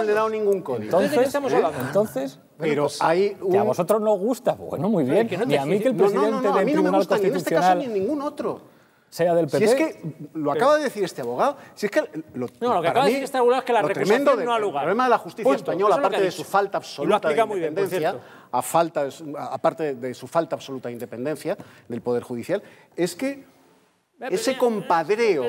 ...no ningún código. Entonces, ningún ¿eh? código. Entonces, pero pues, hay que a vosotros no gusta, bueno, muy bien. Y a mí que el presidente no, no, del a mí Tribunal me gusta, Constitucional... Ni en este caso ni en ningún otro. Sea del PP. Si es que lo acaba de decir este abogado, si es que lo, no, lo que acaba de decir este abogado es que la recusación no ha lugar. El problema de la justicia española, aparte de su falta absoluta de independencia, bien, a falta, aparte de su falta absoluta de independencia del poder judicial, es que ese compadreo,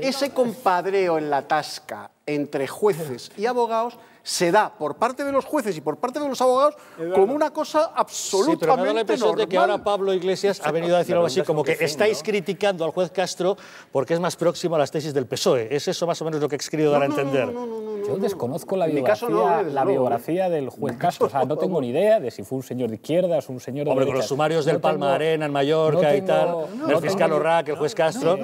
ese compadreo en la tasca entre jueces y abogados se da por parte de los jueces y por parte de los abogados como una cosa absolutamente sí, pero me de que ahora Pablo Iglesias ha venido a decir algo así como que estáis criticando al juez Castro porque es más próximo a las tesis del PSOE. ¿Es eso más o menos lo que he querido dar a entender? Yo desconozco la biografía, eh, eh. del juez Castro. O sea, no tengo ni idea de si fue un señor de izquierdas, un señor de. Hombre, con los sumarios del Palma Arena en Mallorca y tal, el fiscal que el juez Castro.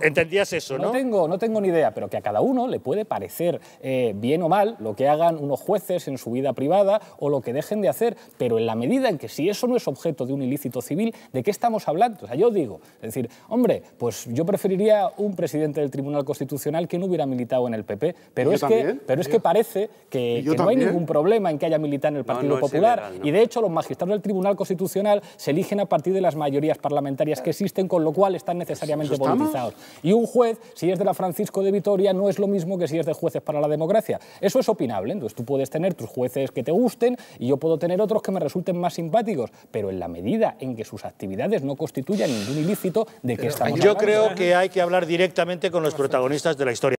Entendías eso, ¿no? Tengo, no tengo ni idea, pero que a cada uno le puede parecer eh, bien o mal lo que hagan unos jueces en su vida privada o lo que dejen de hacer, pero en la medida en que si eso no es objeto de un ilícito civil, ¿de qué estamos hablando? O sea, yo digo, es decir, hombre, pues yo preferiría un presidente del Tribunal Constitucional que no hubiera militado en el PP, pero es que pero es que parece que, no hay ningún problema en que haya militar en el Partido Popular. Y de hecho, los magistrados del Tribunal Constitucional se eligen a partir de las mayorías parlamentarias que existen, con lo cual están necesariamente politizados. Y un juez, si es de la Francisco de Vitoria, no es lo mismo que si es de jueces para la democracia. Eso es opinable. Entonces tú puedes tener tus jueces que te gusten y yo puedo tener otros que me resulten más simpáticos. Pero en la medida en que sus actividades no constituyan ningún ilícito, ¿de que estamos Yo creo ¿eh? que hay que hablar directamente con los protagonistas de la historia.